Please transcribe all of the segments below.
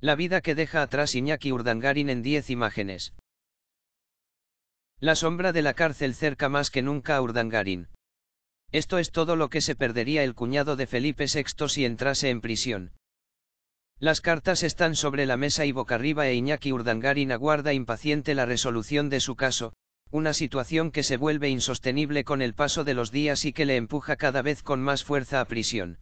La vida que deja atrás Iñaki Urdangarin en 10 imágenes. La sombra de la cárcel cerca más que nunca a Urdangarin. Esto es todo lo que se perdería el cuñado de Felipe VI si entrase en prisión. Las cartas están sobre la mesa y boca arriba e Iñaki Urdangarin aguarda impaciente la resolución de su caso, una situación que se vuelve insostenible con el paso de los días y que le empuja cada vez con más fuerza a prisión.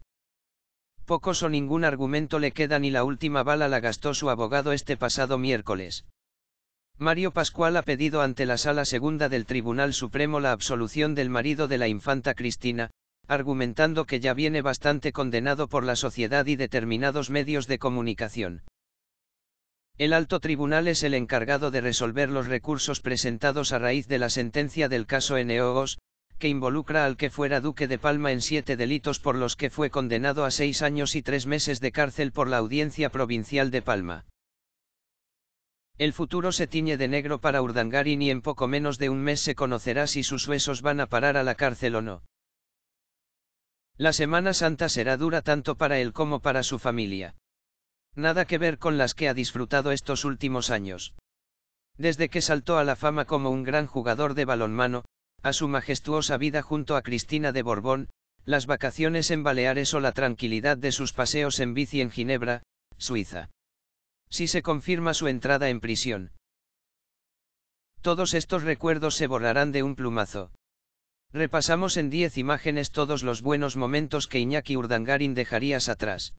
Pocos o ningún argumento le queda ni la última bala la gastó su abogado este pasado miércoles. Mario Pascual ha pedido ante la Sala Segunda del Tribunal Supremo la absolución del marido de la infanta Cristina, argumentando que ya viene bastante condenado por la sociedad y determinados medios de comunicación. El alto tribunal es el encargado de resolver los recursos presentados a raíz de la sentencia del caso NOOS, que involucra al que fuera duque de Palma en siete delitos por los que fue condenado a seis años y tres meses de cárcel por la Audiencia Provincial de Palma. El futuro se tiñe de negro para Urdangarín y en poco menos de un mes se conocerá si sus huesos van a parar a la cárcel o no. La Semana Santa será dura tanto para él como para su familia. Nada que ver con las que ha disfrutado estos últimos años. Desde que saltó a la fama como un gran jugador de balonmano, a su majestuosa vida junto a Cristina de Borbón, las vacaciones en Baleares o la tranquilidad de sus paseos en bici en Ginebra, Suiza. Si se confirma su entrada en prisión. Todos estos recuerdos se borrarán de un plumazo. Repasamos en 10 imágenes todos los buenos momentos que Iñaki Urdangarin dejarías atrás.